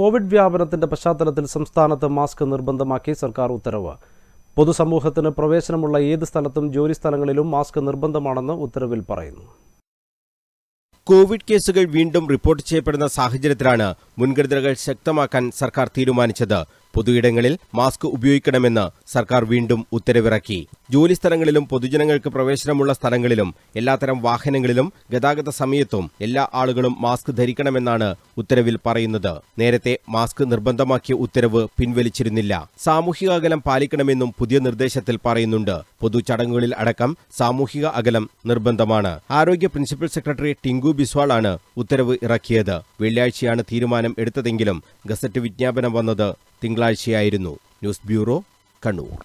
Covid വ്യാപനത്തിന്റെ പശ്ചാത്തലത്തിൽ സംസ്ഥാനത്ത് മാസ്ക് നിർബന്ധമാക്കി സർക്കാർ ഉത്തരവ് പൊതുസമൂഹത്തിന് പ്രവേശനമുള്ള ഏത് സ്ഥലത്തും ജോലി സ്ഥലങ്ങളിലും മാസ്ക് നിർബന്ധമാണെന്ന് ഉത്തരവിൽ പറയുന്നു കോവിഡ് കേസുകൾ വീണ്ടും റിപ്പോർട്ട് ചെയ്യപ്പെടുന്ന സാഹചര്യത്തിലാണ് മുൻകരുതലുകൾ ശക്തമാക്കാൻ സർക്കാർ തീരുമാനിച്ചത് പൊതുയിടങ്ങളിൽ മാസ്ക് ഉപയോഗിക്കണമെന്ന് സർക്കാർ വീണ്ടും ഉത്തരവിറക്കി ജോലിസ്ഥലങ്ങളിലും പൊതുജനങ്ങൾക്ക് പ്രവേശനമുള്ള സ്ഥലങ്ങളിലും എല്ലാത്തരം വാഹനങ്ങളിലും ഗതാഗത സമയത്തും എല്ലാ ആളുകളും മാസ്ക് ധരിക്കണമെന്നാണ് ഉത്തരവിൽ പറയുന്നത് നേരത്തെ മാസ്ക് നിർബന്ധമാക്കിയ ഉത്തരവ് പിൻവലിച്ചിരുന്നില്ല സാമൂഹിക അകലം പാലിക്കണമെന്നും പുതിയ നിർദ്ദേശത്തിൽ പറയുന്നുണ്ട് പൊതുചടങ്ങുകളിൽ അടക്കം സാമൂഹിക അകലം നിർബന്ധമാണ് ആരോഗ്യ പ്രിൻസിപ്പൽ സെക്രട്ടറി ടിങ്കു ബിസ്വാൾ ആണ് ഉത്തരവ് ഇറക്കിയത് വെള്ളിയാഴ്ചയാണ് തീരുമാനം എടുത്തതെങ്കിലും ഗസറ്റ് വിജ്ഞാപനം വന്നത് തിങ്കളാഴ്ചയായിരുന്നു ന്യൂസ് ബ്യൂറോ കണ്ണൂർ